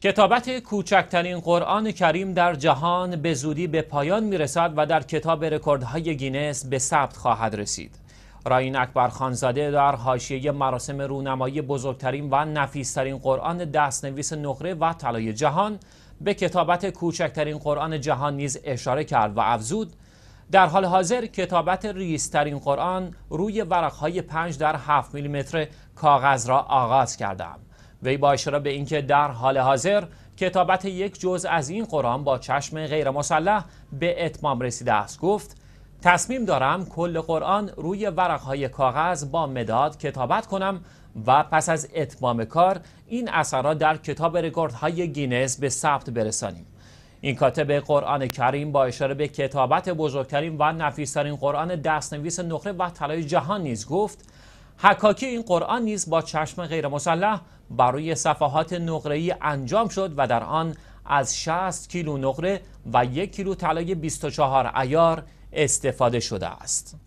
کتابت کوچکترین قرآن کریم در جهان به زودی به پایان میرسد و در کتاب رکوردهای گینس به ثبت خواهد رسید. راین اکبر خانزاده در حاشیه مراسم رونمایی بزرگترین و نفیسترین قرآن دستنویس نقره و طلای جهان به کتابت کوچکترین قرآن جهان نیز اشاره کرد و افزود در حال حاضر کتابت ریسترین قرآن روی ورقهای پنج در هفت میلیمتر کاغذ را آغاز کردم. وی با اشاره به اینکه در حال حاضر کتابت یک جزء از این قرآن با چشم غیر مسلح به اتمام رسیده است گفت تصمیم دارم کل قرآن روی ورقهای کاغذ با مداد کتابت کنم و پس از اتمام کار این اثر در کتاب رکوردهای گینز به ثبت برسانیم این کاتب قرآن کریم با اشاره به کتابت بزرگترین و نفیسترین قرآن دستنویس نقره و طلای جهان نیز گفت حکاکی این قرآن نیز با چشم غیر مسلح برای صفحات نقره‌ای انجام شد و در آن از 60 کیلو نقره و یک کیلو طلای 24 ایار استفاده شده است.